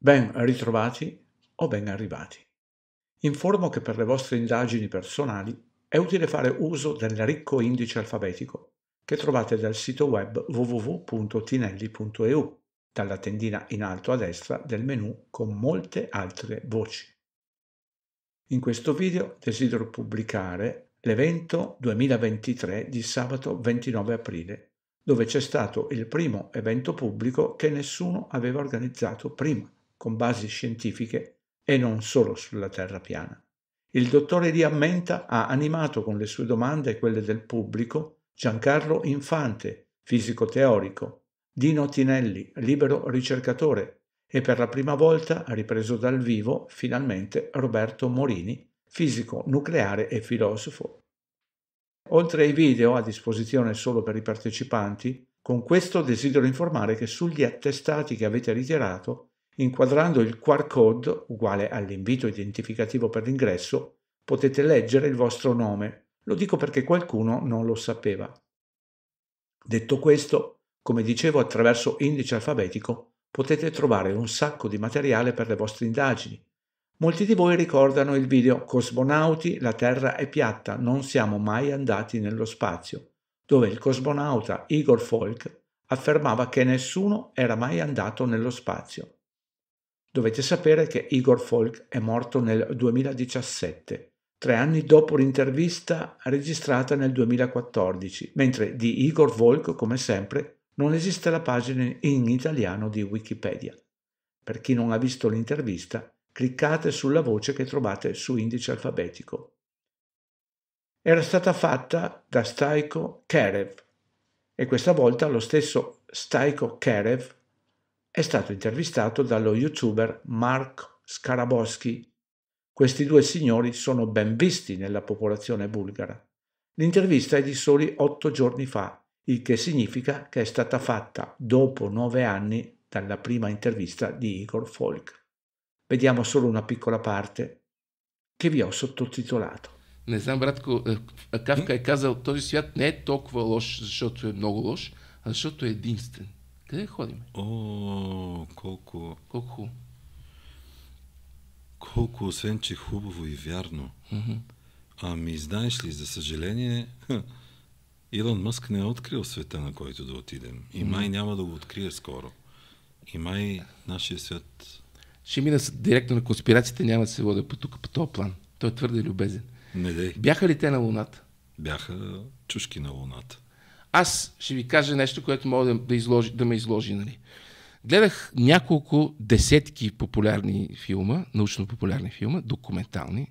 Ben ritrovati o ben arrivati. Informo che per le vostre indagini personali è utile fare uso del ricco indice alfabetico che trovate dal sito web www.tinelli.eu, dalla tendina in alto a destra del menu con molte altre voci. In questo video desidero pubblicare l'evento 2023 di sabato 29 aprile, dove c'è stato il primo evento pubblico che nessuno aveva organizzato prima con basi scientifiche e non solo sulla terra piana. Il dottore Lia Menta ha animato con le sue domande e quelle del pubblico Giancarlo Infante, fisico teorico, Dino Tinelli, libero ricercatore, e per la prima volta ripreso dal vivo finalmente Roberto Morini, fisico nucleare e filosofo. Oltre ai video a disposizione solo per i partecipanti, con questo desidero informare che sugli attestati che avete ritirato Inquadrando il QR code, uguale all'invito identificativo per l'ingresso, potete leggere il vostro nome. Lo dico perché qualcuno non lo sapeva. Detto questo, come dicevo attraverso indice alfabetico, potete trovare un sacco di materiale per le vostre indagini. Molti di voi ricordano il video Cosmonauti, la Terra è piatta, non siamo mai andati nello spazio, dove il cosmonauta Igor Folk affermava che nessuno era mai andato nello spazio. Dovete sapere che Igor Folk è morto nel 2017, tre anni dopo l'intervista registrata nel 2014, mentre di Igor Volk, come sempre, non esiste la pagina in italiano di Wikipedia. Per chi non ha visto l'intervista, cliccate sulla voce che trovate su indice alfabetico. Era stata fatta da Staiko Kerev e questa volta lo stesso Staiko Kerev è stato intervistato dallo youtuber Mark Skarabosky. Questi due signori sono ben visti nella popolazione bulgara. L'intervista è di soli otto giorni fa, il che significa che è stata fatta dopo nove anni dalla prima intervista di Igor Folk. Vediamo solo una piccola parte che vi ho sottotitolato. Не знам, братко, Кавка е казал, този свят не е толкова лош, защото е много лош, а защото е единствен. Къде ходим? О, колко... Колко хубаво. Колко, освен че хубаво и вярно. Mm-hmm. Ами, знаеш ли, за съжаление, Илон Мъск не е открил света, на който да отидем. И май mm-hmm. няма да го открие скоро. И май нашия свят... Ще мина директно на конспирациите, няма да се водя по тук, по този план. Той е твърде любезен. Не дей. Бяха ли те на Луната? Бяха чушки на Луната. Аз ще ви кажа нещо, което мога да, да, изложи, да ме изложи. Нали. Гледах няколко десетки популярни филма, научно-популярни филма, документални,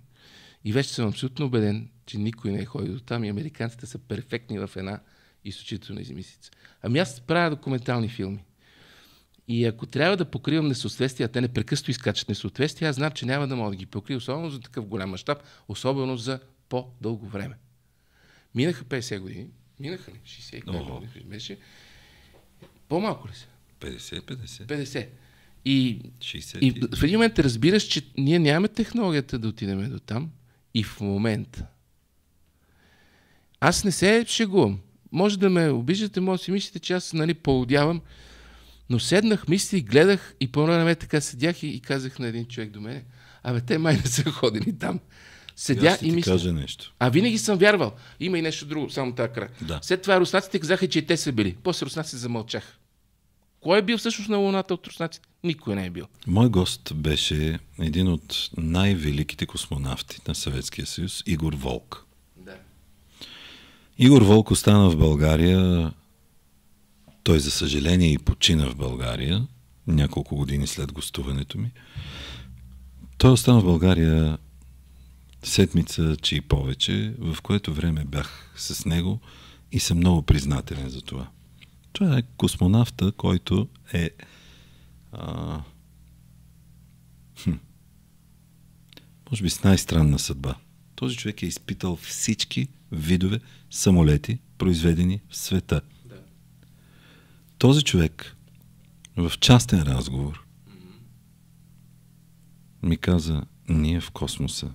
и вече съм абсолютно убеден, че никой не е ходил до там и американците са перфектни в една изключителна измислица. Ами аз правя документални филми. И ако трябва да покривам несъответствия, те непрекъсто изкачат несъответствия, аз знам, че няма да мога да ги покрия, особено за такъв голям мащаб, особено за по-дълго време. Минаха 50 години, Минаха ли? 60 години беше. По-малко ли са? 50, 50. 50. И, 60, и в един момент разбираш, че ние нямаме технологията да отидем до там и в момента. Аз не се шегувам. Може да ме обиждате, може да си мислите, че аз нали, поудявам, но седнах, мислих, гледах и по време така седях и, и казах на един човек до мене, абе те май не са ходили там. Седя и мисля. каже нещо. А винаги съм вярвал. Има и нещо друго, само така края. Да. След това руснаците казаха, че и те са били. После руснаците замълчаха. Кой е бил всъщност на Луната от руснаците? Никой не е бил. Мой гост беше един от най-великите космонавти на Съветския съюз, Игор Волк. Да. Игор Волк остана в България. Той, за съжаление, и почина в България няколко години след гостуването ми. Той остана в България седмица, че и повече, в което време бях с него и съм много признателен за това. Това е космонавта, който е а, хм, може би с най-странна съдба. Този човек е изпитал всички видове самолети, произведени в света. Да. Този човек в частен разговор ми каза, ние в космоса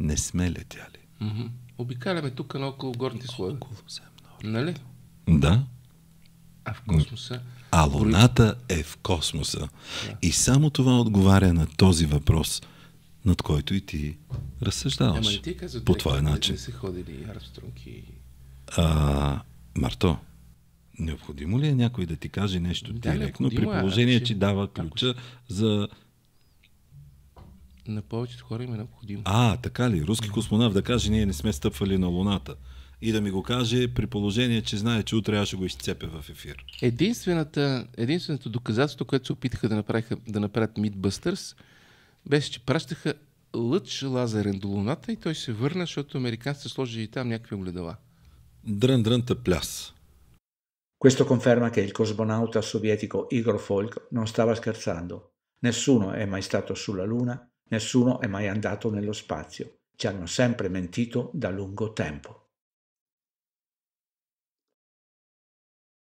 не сме летяли. Mm-hmm. Обикаляме тук около горните слоеве. Около Нали? Да. А в космоса? А Луната е в космоса. Да. И само това отговаря на този въпрос, над който и ти разсъждаваш. Ама не ти каза, по твой начин. Не са ходили и... А, Марто, необходимо ли е някой да ти каже нещо да, директно, при е, положение, че дава ключа за на повечето хора им е необходимо. А, така ли? Руски космонавт да каже, ние не сме стъпвали на Луната. И да ми го каже при положение, че знае, че утре аз ще го изцепя в ефир. Единствената, единственото доказателство, което се опитаха да, направиха, да направят Бъстърс, беше, че пращаха лъч лазерен до Луната и той се върна, защото американците сложили там някакви огледала. Дрън, дрън, пляс. Questo conferma che il cosmonauta sovietico Igor Folk non stava scherzando. Nessuno è mai stato sulla Luna Nessuno è mai andato nello spazio. Ci hanno sempre mentito da lungo tempo.